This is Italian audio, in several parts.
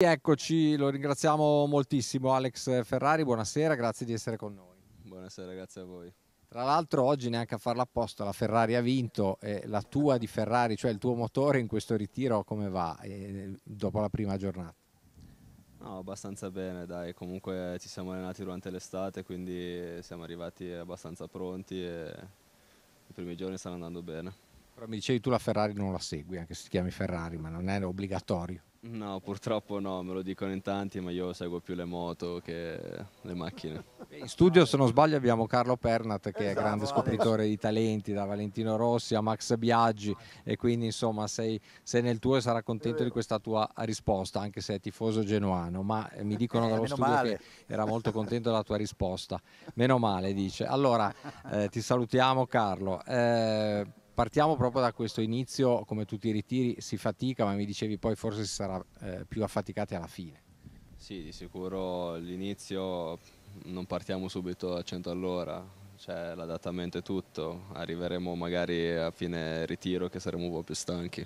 Eccoci, lo ringraziamo moltissimo Alex Ferrari, buonasera, grazie di essere con noi. Buonasera, grazie a voi. Tra l'altro oggi neanche a farla apposta, la Ferrari ha vinto, e la tua di Ferrari, cioè il tuo motore in questo ritiro come va eh, dopo la prima giornata? No, abbastanza bene, dai, comunque ci siamo allenati durante l'estate, quindi siamo arrivati abbastanza pronti e i primi giorni stanno andando bene. Però mi dicevi tu la Ferrari non la segui, anche se ti chiami Ferrari, ma non è obbligatorio. No, purtroppo no, me lo dicono in tanti, ma io seguo più le moto che le macchine. In studio, se non sbaglio, abbiamo Carlo Pernat, che esatto, è grande scopritore di talenti, da Valentino Rossi a Max Biaggi, e quindi insomma sei, sei nel tuo e sarà contento di questa tua risposta, anche se è tifoso genuano, ma eh, mi dicono eh, dallo studio male. che era molto contento della tua risposta. Meno male, dice. Allora, eh, ti salutiamo Carlo. Eh, partiamo proprio da questo inizio, come tutti i ritiri si fatica, ma mi dicevi poi forse si sarà eh, più affaticati alla fine. Sì, di sicuro l'inizio non partiamo subito a 100 all'ora, cioè l'adattamento è tutto, arriveremo magari a fine ritiro che saremo un po' più stanchi.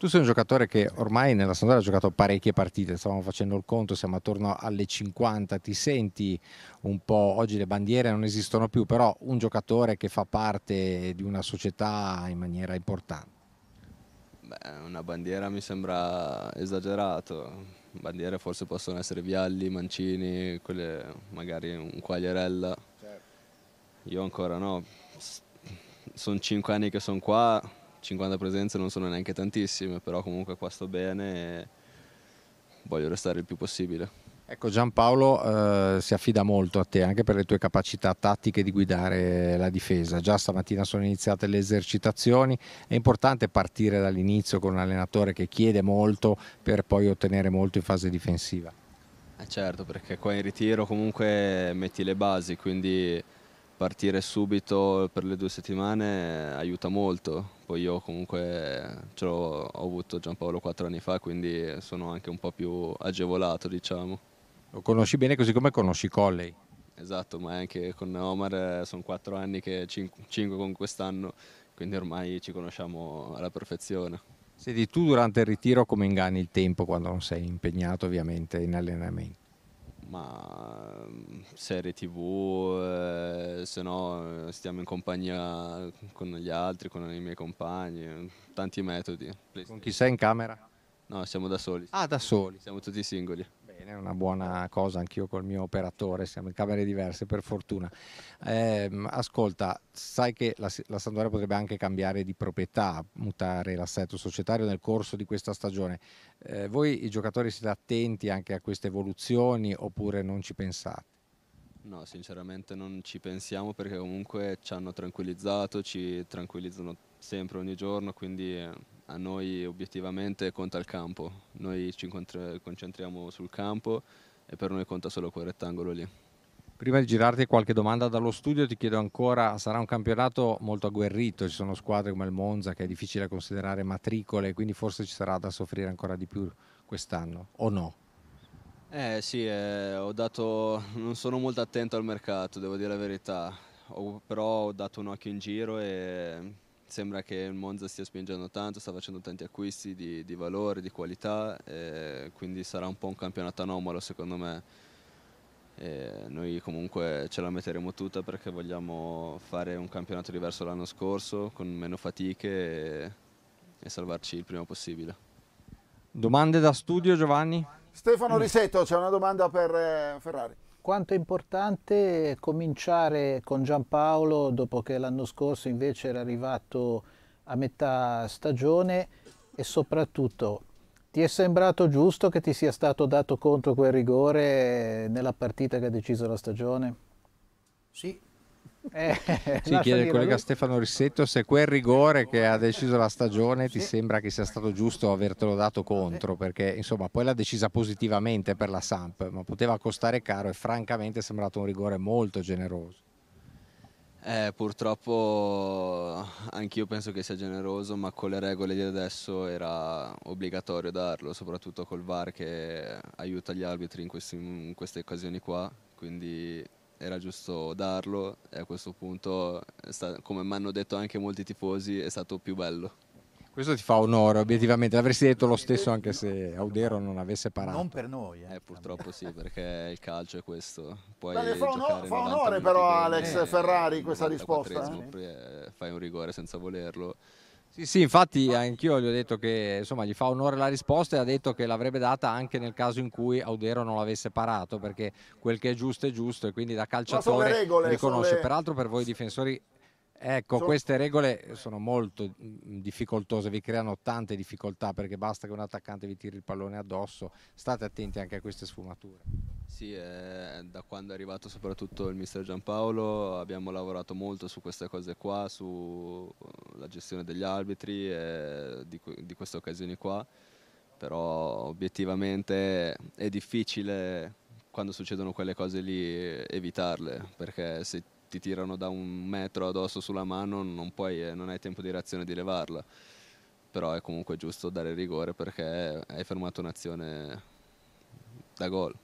Tu sei un giocatore che ormai nella Sandoria ha giocato parecchie partite, stavamo facendo il conto, siamo attorno alle 50, ti senti un po', oggi le bandiere non esistono più, però un giocatore che fa parte di una società in maniera importante. Beh, una bandiera mi sembra esagerato, bandiere forse possono essere Vialli, Mancini, quelle, magari un Quagliarella, certo. io ancora no, sono cinque anni che sono qua, 50 presenze non sono neanche tantissime, però comunque qua sto bene e voglio restare il più possibile. Ecco Giampaolo eh, si affida molto a te anche per le tue capacità tattiche di guidare la difesa. Già stamattina sono iniziate le esercitazioni, è importante partire dall'inizio con un allenatore che chiede molto per poi ottenere molto in fase difensiva. Eh certo, perché qua in ritiro comunque metti le basi, quindi partire subito per le due settimane eh, aiuta molto. Poi io comunque eh, ce l'ho, ho avuto Giampaolo quattro anni fa, quindi eh, sono anche un po' più agevolato, diciamo. Lo conosci bene così come conosci Colley. Esatto, ma anche con Omar sono quattro anni che cinque, con quest'anno, quindi ormai ci conosciamo alla perfezione. Senti, tu durante il ritiro come inganni il tempo quando non sei impegnato ovviamente in allenamento? ma ehm, serie tv, eh, se no eh, stiamo in compagnia con gli altri, con i miei compagni, tanti metodi. Con chi sei in camera? No, siamo da soli. Ah, da soli. Siamo tutti singoli è una buona cosa, anch'io col mio operatore, siamo in camere diverse per fortuna. Eh, ascolta, sai che la, la Sandoria potrebbe anche cambiare di proprietà, mutare l'assetto societario nel corso di questa stagione. Eh, voi i giocatori siete attenti anche a queste evoluzioni oppure non ci pensate? No, sinceramente non ci pensiamo perché comunque ci hanno tranquillizzato, ci tranquillizzano sempre ogni giorno, quindi eh, a noi obiettivamente conta il campo, noi ci concentriamo sul campo e per noi conta solo quel rettangolo lì. Prima di girarti qualche domanda dallo studio ti chiedo ancora, sarà un campionato molto agguerrito, ci sono squadre come il Monza che è difficile considerare matricole, quindi forse ci sarà da soffrire ancora di più quest'anno, o no? Eh sì, eh, dato, non sono molto attento al mercato, devo dire la verità, ho, però ho dato un occhio in giro e sembra che il Monza stia spingendo tanto, sta facendo tanti acquisti di, di valore, di qualità, eh, quindi sarà un po' un campionato anomalo secondo me. Eh, noi comunque ce la metteremo tutta perché vogliamo fare un campionato diverso l'anno scorso, con meno fatiche e, e salvarci il prima possibile. Domande da studio Giovanni? Stefano Risetto, c'è una domanda per eh, Ferrari. Quanto è importante cominciare con Giampaolo dopo che l'anno scorso invece era arrivato a metà stagione e soprattutto ti è sembrato giusto che ti sia stato dato contro quel rigore nella partita che ha deciso la stagione? Sì, eh, Ci chiede il collega lui. Stefano Rissetto se quel rigore che ha deciso la stagione sì. ti sembra che sia stato giusto avertelo dato contro, eh. perché insomma poi l'ha decisa positivamente per la Samp, ma poteva costare caro e francamente è sembrato un rigore molto generoso. Eh, purtroppo anch'io penso che sia generoso, ma con le regole di adesso era obbligatorio darlo, soprattutto col VAR che aiuta gli arbitri in, questi, in queste occasioni qua, quindi era giusto darlo e a questo punto, eh, come mi hanno detto anche molti tifosi, è stato più bello. Questo ti fa onore, obiettivamente, l'avresti detto lo stesso anche se Audero non avesse parato. Non per noi. Eh. Eh, purtroppo sì, perché il calcio è questo. Poi Bene, fa, onore, fa onore però bene, Alex Ferrari questa risposta. Eh. eh? Fai un rigore senza volerlo sì, sì, infatti ah. anch'io gli ho detto che insomma, gli fa onore la risposta e ha detto che l'avrebbe data anche nel caso in cui Audero non l'avesse parato, perché quel che è giusto è giusto e quindi da calciatore regole, riconosce. Le... Peraltro per voi difensori Ecco, so... queste regole eh. sono molto mm, difficoltose, vi creano tante difficoltà perché basta che un attaccante vi tiri il pallone addosso, state attenti anche a queste sfumature. Sì, eh, da quando è arrivato soprattutto il mister Giampaolo abbiamo lavorato molto su queste cose qua, sulla uh, gestione degli arbitri e eh, di, di queste occasioni qua, però obiettivamente è difficile quando succedono quelle cose lì evitarle perché se ti tirano da un metro addosso sulla mano, non, puoi, eh, non hai tempo di reazione di levarla. Però è comunque giusto dare rigore perché hai fermato un'azione da gol.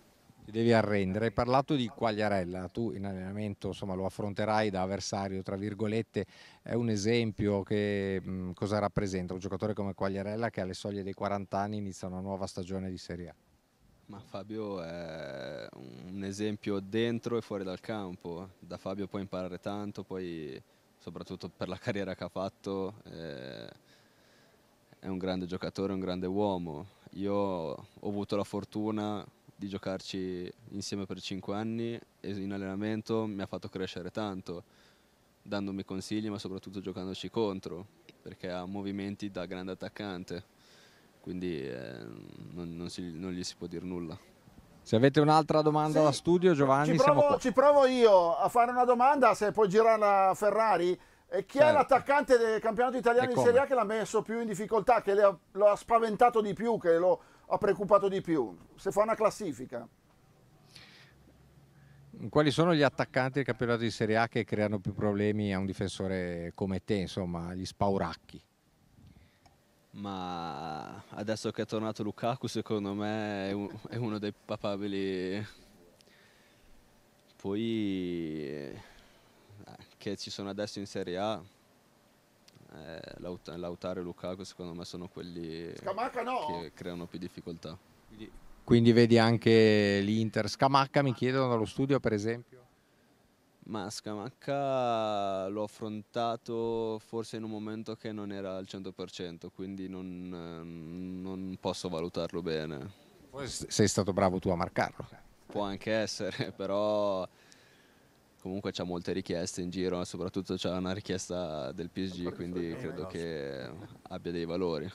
Ti devi arrendere. Hai parlato di Quagliarella, tu in allenamento insomma, lo affronterai da avversario, tra virgolette, è un esempio che mh, cosa rappresenta un giocatore come Quagliarella che alle soglie dei 40 anni inizia una nuova stagione di Serie A? Ma Fabio è un esempio dentro e fuori dal campo, da Fabio puoi imparare tanto, poi soprattutto per la carriera che ha fatto eh, è un grande giocatore, un grande uomo. Io ho avuto la fortuna di giocarci insieme per 5 anni e in allenamento mi ha fatto crescere tanto, dandomi consigli ma soprattutto giocandoci contro, perché ha movimenti da grande attaccante quindi eh, non, non, si, non gli si può dire nulla. Se avete un'altra domanda sì. da studio, Giovanni, ci provo, ci provo, io a fare una domanda, se puoi girare la Ferrari. E eh, chi certo. è l'attaccante del campionato italiano di Serie A che l'ha messo più in difficoltà, che ha, lo ha spaventato di più, che lo ha preoccupato di più? Se fa una classifica. Quali sono gli attaccanti del campionato di Serie A che creano più problemi a un difensore come te, insomma, gli spauracchi? ma adesso che è tornato Lukaku secondo me è, un, è uno dei papabili. Poi eh, che ci sono adesso in Serie A, eh, Lautaro e Lukaku secondo me sono quelli no. che creano più difficoltà. Quindi, quindi vedi anche l'Inter. Scamacca mi chiedono dallo studio per esempio. Ma Scamacca l'ho affrontato forse in un momento che non era al 100%, quindi non, ehm, non posso valutarlo bene. Sei stato bravo tu a marcarlo. Può anche essere, però comunque c'ha molte richieste in giro, soprattutto c'è una richiesta del PSG, quindi credo eh, che abbia dei valori.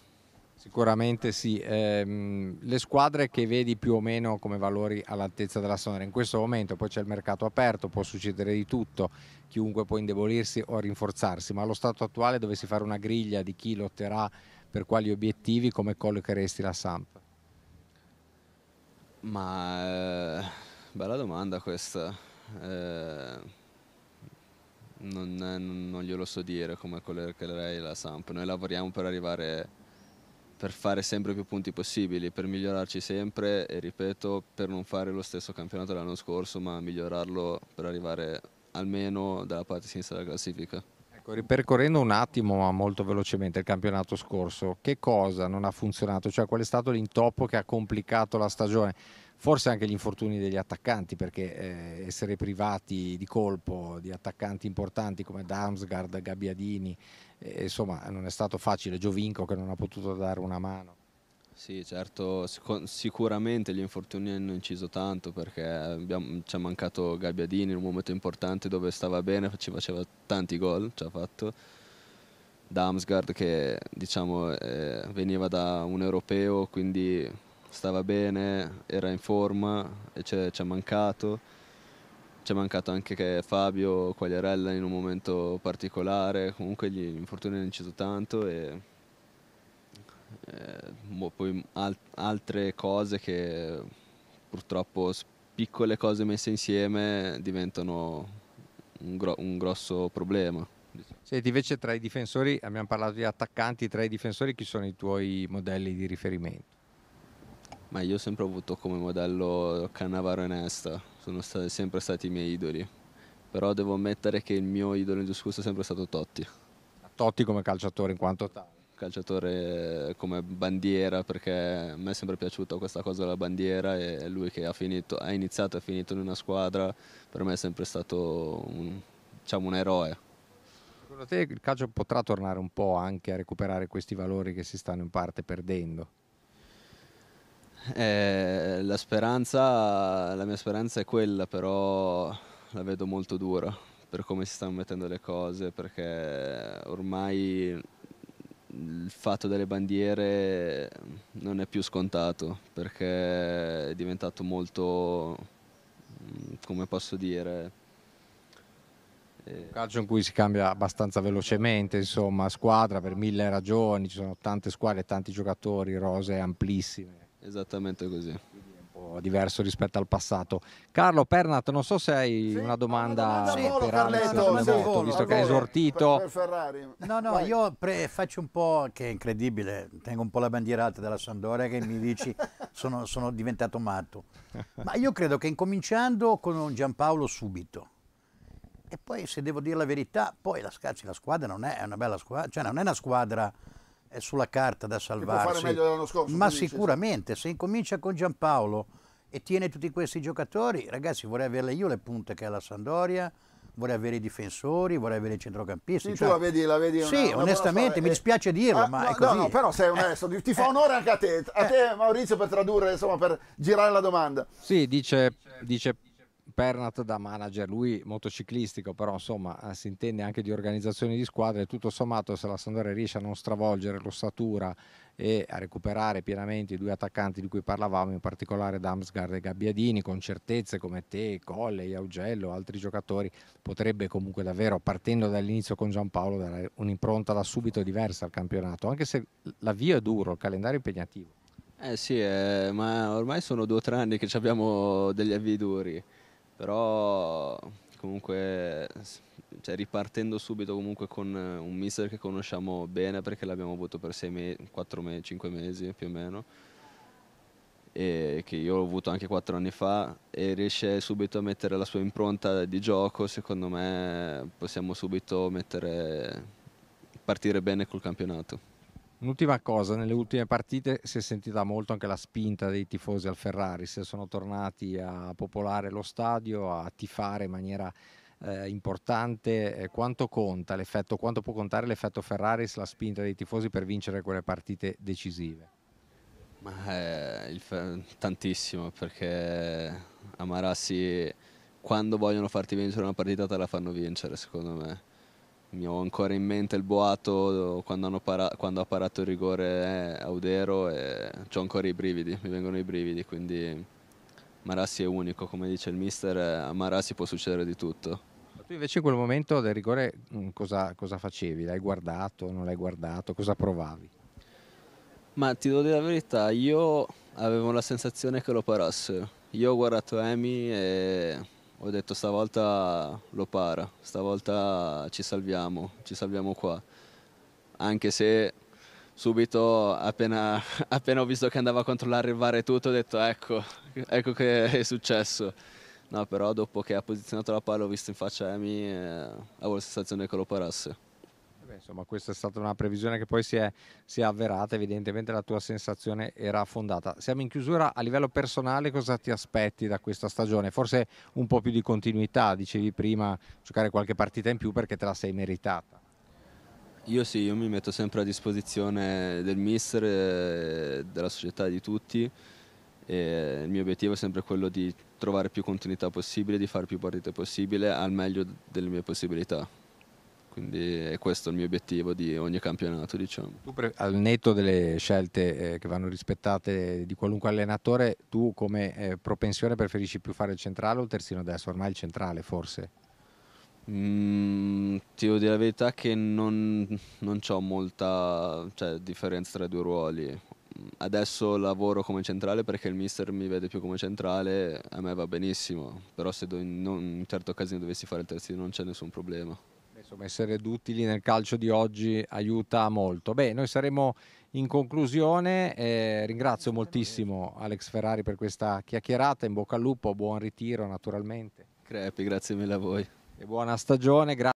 Sicuramente sì, ehm, le squadre che vedi più o meno come valori all'altezza della sonora in questo momento, poi c'è il mercato aperto, può succedere di tutto, chiunque può indebolirsi o rinforzarsi, ma allo stato attuale dovessi fare una griglia di chi lotterà per quali obiettivi, come collocheresti la Samp? Ma eh, bella domanda questa, eh, non, non, glielo so dire come collocherei la Samp, noi lavoriamo per arrivare per fare sempre più punti possibili, per migliorarci sempre e ripeto per non fare lo stesso campionato dell'anno scorso ma migliorarlo per arrivare almeno dalla parte sinistra della classifica. Ecco, ripercorrendo un attimo, ma molto velocemente, il campionato scorso, che cosa non ha funzionato? Cioè, qual è stato l'intoppo che ha complicato la stagione? Forse anche gli infortuni degli attaccanti, perché eh, essere privati di colpo di attaccanti importanti come Damsgaard, Gabbiadini, eh, insomma, non è stato facile. Giovinco che non ha potuto dare una mano. Sì, certo, sic sicuramente gli infortuni hanno inciso tanto perché abbiamo, ci ha mancato Gabbiadini in un momento importante dove stava bene, ci faceva tanti gol, ci ha fatto. Damsgaard che diciamo, eh, veniva da un europeo, quindi stava bene, era in forma e ci ha mancato. Ci è mancato anche Fabio Quagliarella in un momento particolare, comunque gli infortuni hanno inciso tanto e eh, poi al- altre cose che purtroppo piccole cose messe insieme diventano un, gro- un grosso problema. Senti, invece tra i difensori, abbiamo parlato di attaccanti, tra i difensori chi sono i tuoi modelli di riferimento? Ma io ho sempre avuto come modello Cannavaro e Nesta, sono stati, sempre stati i miei idoli, però devo ammettere che il mio idolo in indiscusso è sempre stato Totti. Totti come calciatore in quanto tale? calciatore eh, come bandiera perché a me è sempre piaciuta questa cosa della bandiera e lui che ha, finito, ha iniziato e finito in una squadra per me è sempre stato un, diciamo, un eroe. Secondo te il calcio potrà tornare un po' anche a recuperare questi valori che si stanno in parte perdendo? Eh, la speranza, la mia speranza è quella, però la vedo molto dura per come si stanno mettendo le cose, perché ormai il fatto delle bandiere non è più scontato perché è diventato molto, mm, come posso dire... Un eh, calcio in cui si cambia abbastanza velocemente, insomma, squadra per mille ragioni, ci sono tante squadre, tanti giocatori, rose amplissime. Esattamente così diverso rispetto al passato. Carlo Pernat, non so se hai sì, una ah, domanda, una domanda per volo, Alex Nemoto, visto che hai esortito. Per, per No, no, Vai. io pre- faccio un po', che è incredibile, tengo un po' la bandiera alta della Sandoria che mi dici sono, sono diventato matto. Ma io credo che incominciando con Giampaolo subito, e poi se devo dire la verità, poi la, scacci, cioè, la squadra non è, una bella squadra, cioè non è una squadra sulla carta da salvarsi. può fare meglio dell'anno scorso. Ma sicuramente, dice. se incomincia con Giampaolo e tiene tutti questi giocatori. Ragazzi, vorrei averle io le punte che ha la Sandoria, vorrei avere i difensori, vorrei avere i centrocampisti. Sì, cioè, tu la vedi, la vedi Sì, una onestamente, mi eh, dispiace eh, dirlo, eh, ma no, è così. No, però sei onesto, eh, ti fa eh. onore anche a te, a eh, te Maurizio per tradurre, insomma, per girare la domanda. Sì, dice, dice Bernat da manager, lui motociclistico, però insomma si intende anche di organizzazione di squadre, tutto sommato se la Sandoria riesce a non stravolgere l'ossatura e a recuperare pienamente i due attaccanti di cui parlavamo, in particolare Damsgaard e Gabbiadini, con certezze come te, Colle, Augello, altri giocatori, potrebbe comunque davvero, partendo dall'inizio con Giampaolo, dare un'impronta da subito diversa al campionato, anche se l'avvio è duro, il calendario è impegnativo. Eh sì, eh, ma ormai sono due o tre anni che abbiamo degli avvii duri, però comunque cioè, ripartendo subito comunque con eh, un mister che conosciamo bene perché l'abbiamo avuto per 6 mesi, 4 mesi, 5 mesi più o meno e che io ho avuto anche 4 anni fa e riesce subito a mettere la sua impronta di gioco, secondo me possiamo subito mettere, partire bene col campionato. Un'ultima cosa, nelle ultime partite si è sentita molto anche la spinta dei tifosi al Ferrari, se sono tornati a popolare lo stadio, a tifare in maniera eh, importante, eh, quanto conta l'effetto, quanto può contare l'effetto Ferrari sulla spinta dei tifosi per vincere quelle partite decisive? Ma, eh, il, tantissimo perché Amarassi quando vogliono farti vincere una partita te la fanno vincere secondo me. Mi ho ancora in mente il boato quando, para quando ha parato il rigore eh, Audero e ho ancora i brividi, mi vengono i brividi, quindi Marassi è unico, come dice il mister, eh, a Marassi può succedere di tutto. Tu invece in quel momento del rigore mm, cosa, cosa facevi? L'hai guardato, non l'hai guardato? Cosa provavi? Ma ti devo dire la verità, io avevo la sensazione che lo parasse. Io ho guardato Emi e ho detto stavolta lo para, stavolta ci salviamo, ci salviamo qua. Anche se subito appena, appena ho visto che andava a controllare il VAR e tutto ho detto ecco, ecco che è successo. No, però dopo che ha posizionato la palla ho visto in faccia Emi e avevo la sensazione che lo parasse. Eh beh, insomma, questa è stata una previsione che poi si è, si è, avverata, evidentemente la tua sensazione era fondata. Siamo in chiusura, a livello personale cosa ti aspetti da questa stagione? Forse un po' più di continuità, dicevi prima, giocare qualche partita in più perché te la sei meritata. Io sì, io mi metto sempre a disposizione del mister, della società, di tutti e il mio obiettivo è sempre quello di trovare più continuità possibile, di fare più partite possibile al meglio delle mie possibilità. Quindi è questo il mio obiettivo di ogni campionato, diciamo. Tu al netto delle scelte eh, che vanno rispettate di qualunque allenatore, tu come eh, propensione preferisci più fare il centrale o il terzino destro? Ormai il centrale forse? Mm, ti devo dire la verità che non, non ho molta cioè, differenza tra i due ruoli adesso lavoro come centrale perché il mister mi vede più come centrale, a me va benissimo, però se in, non, in certe occasioni dovessi fare il terzino non c'è nessun problema. Insomma, essere duttili nel calcio di oggi aiuta molto. Beh, noi saremo in conclusione. Eh, ringrazio moltissimo Alex Ferrari per questa chiacchierata. In bocca al lupo, buon ritiro naturalmente. Crepi, grazie mille a voi. E buona stagione.